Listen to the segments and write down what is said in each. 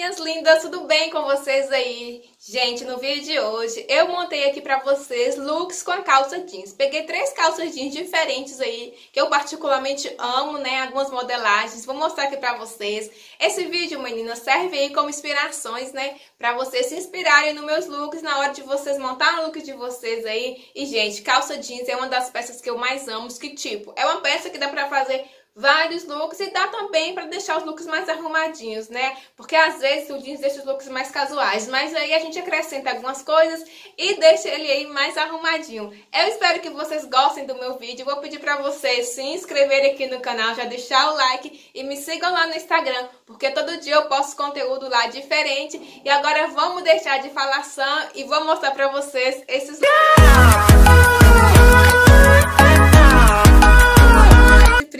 minhas lindas, tudo bem com vocês aí? Gente, no vídeo de hoje eu montei aqui pra vocês looks com a calça jeans. Peguei três calças jeans diferentes aí, que eu particularmente amo, né? Algumas modelagens, vou mostrar aqui pra vocês. Esse vídeo, meninas, serve aí como inspirações, né? Pra vocês se inspirarem nos meus looks na hora de vocês montar o look de vocês aí. E, gente, calça jeans é uma das peças que eu mais amo, que tipo, é uma peça que dá pra fazer vários looks e dá também para deixar os looks mais arrumadinhos, né? Porque às vezes o jeans deixa os looks mais casuais, mas aí a gente acrescenta algumas coisas e deixa ele aí mais arrumadinho. Eu espero que vocês gostem do meu vídeo, vou pedir para vocês se inscreverem aqui no canal, já deixar o like e me sigam lá no Instagram, porque todo dia eu posto conteúdo lá diferente. E agora vamos deixar de falação e vou mostrar para vocês esses... Ah!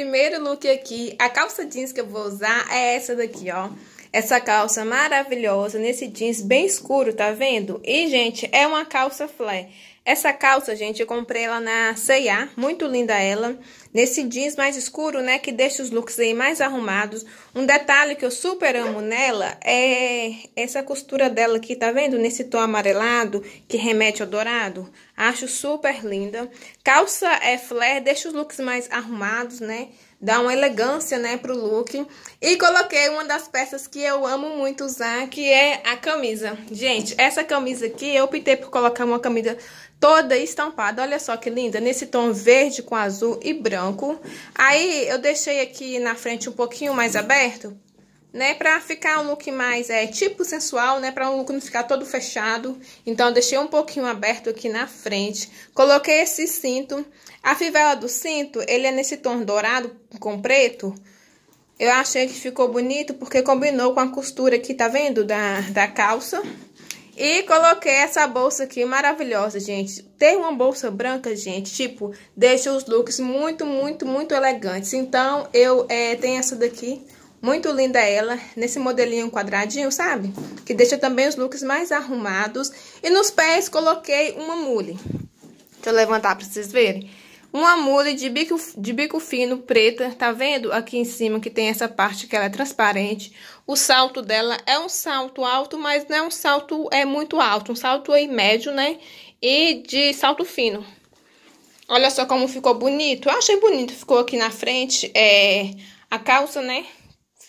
primeiro look aqui, a calça jeans que eu vou usar é essa daqui, ó. Essa calça maravilhosa, nesse jeans bem escuro, tá vendo? E, gente, é uma calça flare. Essa calça, gente, eu comprei ela na C&A, muito linda ela. Nesse jeans mais escuro, né, que deixa os looks aí mais arrumados. Um detalhe que eu super amo nela é essa costura dela aqui, tá vendo? Nesse tom amarelado, que remete ao dourado. Acho super linda. Calça é flare, deixa os looks mais arrumados, né? dá uma elegância, né, pro look. E coloquei uma das peças que eu amo muito usar, que é a camisa. Gente, essa camisa aqui eu optei por colocar uma camisa toda estampada. Olha só que linda, nesse tom verde com azul e branco. Aí eu deixei aqui na frente um pouquinho mais aberto né? Pra ficar um look mais é, tipo sensual, né? Pra um look não ficar todo fechado. Então, eu deixei um pouquinho aberto aqui na frente. Coloquei esse cinto. A fivela do cinto, ele é nesse tom dourado com preto. Eu achei que ficou bonito porque combinou com a costura aqui, tá vendo? Da, da calça. E coloquei essa bolsa aqui maravilhosa, gente. Ter uma bolsa branca, gente, tipo, deixa os looks muito, muito, muito elegantes. Então, eu é, tenho essa daqui muito linda ela, nesse modelinho quadradinho, sabe? Que deixa também os looks mais arrumados. E nos pés coloquei uma mule. Deixa eu levantar pra vocês verem. Uma mule de bico, de bico fino, preta, tá vendo? Aqui em cima que tem essa parte que ela é transparente. O salto dela é um salto alto, mas não é um salto é muito alto. Um salto aí médio, né? E de salto fino. Olha só como ficou bonito. Eu achei bonito. Ficou aqui na frente é, a calça, né?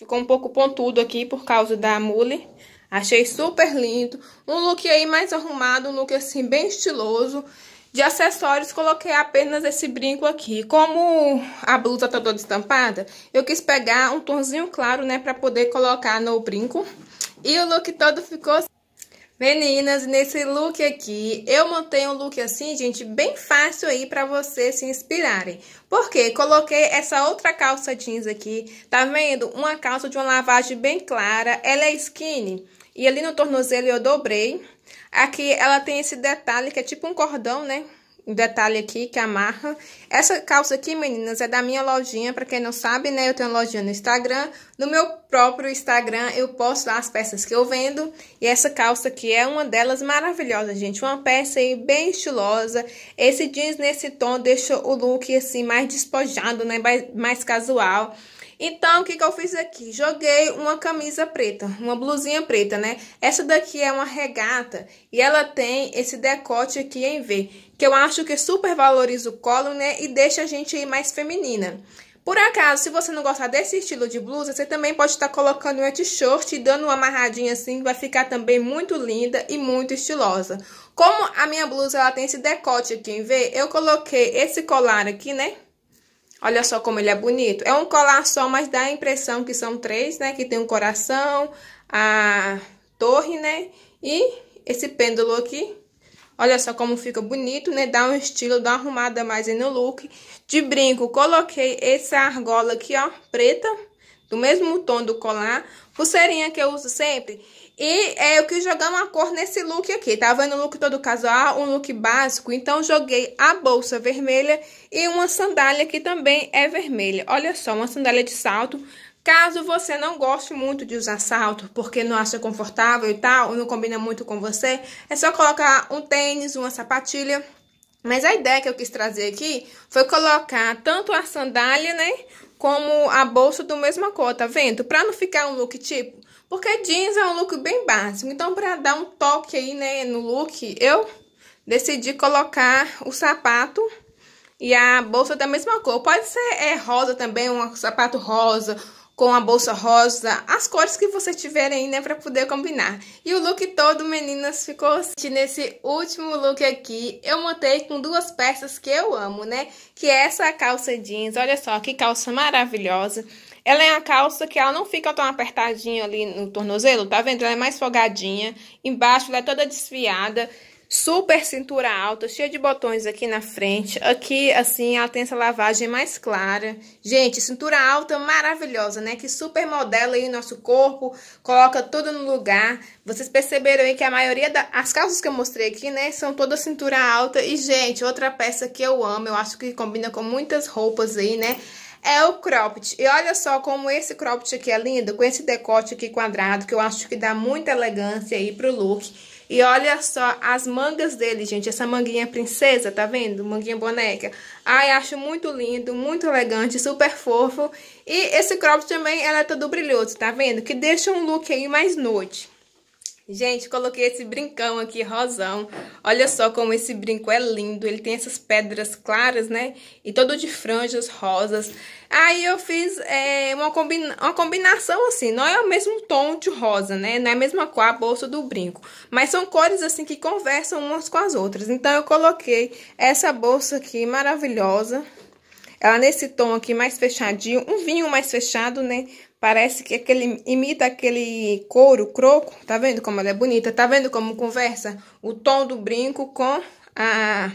Ficou um pouco pontudo aqui por causa da mule. Achei super lindo. Um look aí mais arrumado, um look assim bem estiloso. De acessórios, coloquei apenas esse brinco aqui. Como a blusa tá toda estampada, eu quis pegar um tonzinho claro, né, pra poder colocar no brinco. E o look todo ficou Meninas, nesse look aqui, eu mantenho um look assim, gente, bem fácil aí pra vocês se inspirarem. Por quê? coloquei essa outra calça jeans aqui, tá vendo? Uma calça de uma lavagem bem clara, ela é skinny. E ali no tornozelo eu dobrei. Aqui ela tem esse detalhe que é tipo um cordão, né? um detalhe aqui que amarra. Essa calça aqui, meninas, é da minha lojinha, para quem não sabe, né? Eu tenho uma lojinha no Instagram. No meu próprio Instagram, eu posto lá as peças que eu vendo. E essa calça aqui é uma delas maravilhosa, gente. Uma peça aí bem estilosa. Esse jeans nesse tom deixa o look, assim, mais despojado, né? Mais, mais casual. Então, o que, que eu fiz aqui? Joguei uma camisa preta, uma blusinha preta, né? Essa daqui é uma regata e ela tem esse decote aqui em V, que eu acho que super valoriza o colo, né? E deixa a gente aí mais feminina. Por acaso, se você não gostar desse estilo de blusa, você também pode estar tá colocando um t-shirt e dando uma amarradinha assim, vai ficar também muito linda e muito estilosa. Como a minha blusa ela tem esse decote aqui em V, eu coloquei esse colar aqui, né? Olha só como ele é bonito. É um colar só, mas dá a impressão que são três, né? Que tem um coração, a torre, né? E esse pêndulo aqui. Olha só como fica bonito, né? Dá um estilo, dá uma arrumada mais aí no look. De brinco, coloquei essa argola aqui, ó, preta do mesmo tom do colar, pulseirinha que eu uso sempre. E é, eu quis jogar uma cor nesse look aqui, Tava tá? vendo o look todo casual, um look básico, então joguei a bolsa vermelha e uma sandália que também é vermelha. Olha só, uma sandália de salto, Caso você não goste muito de usar salto, porque não acha confortável e tal, ou não combina muito com você, é só colocar um tênis, uma sapatilha mas a ideia que eu quis trazer aqui foi colocar tanto a sandália, né, como a bolsa do mesma cor, tá vendo? Pra não ficar um look tipo, porque jeans é um look bem básico, então pra dar um toque aí, né, no look, eu decidi colocar o sapato e a bolsa da mesma cor. Pode ser é, rosa também, um sapato rosa, com a bolsa rosa, as cores que você tiver aí, né, pra poder combinar. E o look todo, meninas, ficou assim. Nesse último look aqui, eu montei com duas peças que eu amo, né, que é essa calça jeans, olha só, que calça maravilhosa. Ela é uma calça que ela não fica tão apertadinha ali no tornozelo, tá vendo? Ela é mais folgadinha, embaixo ela é toda desfiada, super cintura alta, cheia de botões aqui na frente. Aqui, assim, ela tem essa lavagem mais clara. Gente, cintura alta maravilhosa, né? Que super modela aí o nosso corpo, coloca tudo no lugar. Vocês perceberam aí que a maioria das da... calças que eu mostrei aqui, né? São toda cintura alta. E, gente, outra peça que eu amo, eu acho que combina com muitas roupas aí, né? é o cropped. E olha só como esse cropped aqui é lindo, com esse decote aqui quadrado, que eu acho que dá muita elegância aí pro look. E olha só as mangas dele, gente. Essa manguinha princesa, tá vendo? Manguinha boneca. Ai, acho muito lindo, muito elegante, super fofo. E esse crop também, ela é todo brilhoso, tá vendo? Que deixa um look aí mais noite. Gente, coloquei esse brincão aqui, rosão. Olha só como esse brinco é lindo. Ele tem essas pedras claras, né? E todo de franjas rosas. Aí eu fiz é, uma, combina uma combinação assim. Não é o mesmo tom de rosa, né? Não é a mesma cor a bolsa do brinco. Mas são cores assim que conversam umas com as outras. Então eu coloquei essa bolsa aqui maravilhosa. Ela nesse tom aqui mais fechadinho, um vinho mais fechado, né? Parece que aquele, imita aquele couro croco. Tá vendo como ela é bonita? Tá vendo como conversa o tom do brinco com a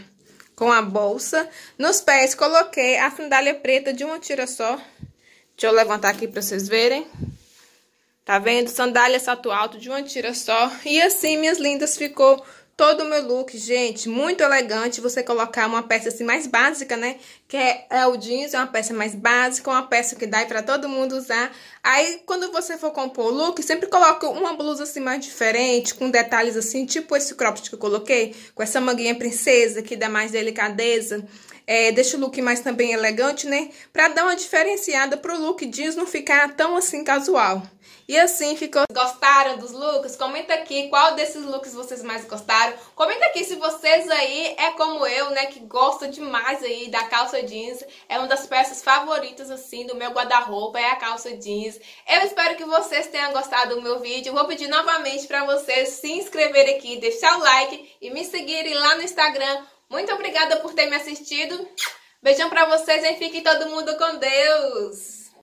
com a bolsa. Nos pés coloquei a sandália preta de uma tira só. Deixa eu levantar aqui para vocês verem. Tá vendo? Sandália salto alto de uma tira só. E assim, minhas lindas, ficou todo o meu look, gente, muito elegante. Você colocar uma peça assim mais básica, né? que é, é, o jeans, é uma peça mais básica, uma peça que dá para todo mundo usar. Aí, quando você for compor o look, sempre coloca uma blusa assim mais diferente, com detalhes assim, tipo esse cropped que eu coloquei, com essa manguinha princesa, que dá mais delicadeza. É, deixa o look mais também elegante, né? Pra dar uma diferenciada pro look jeans não ficar tão assim casual. E assim ficou. Gostaram dos looks? Comenta aqui qual desses looks vocês mais gostaram. Comenta aqui se vocês aí é como eu, né? Que gosta demais aí da calça calça jeans. É uma das peças favoritas, assim, do meu guarda-roupa, é a calça jeans. Eu espero que vocês tenham gostado do meu vídeo. Vou pedir novamente para vocês se inscreverem aqui, deixar o like e me seguirem lá no Instagram. Muito obrigada por ter me assistido. Beijão para vocês e fiquem todo mundo com Deus!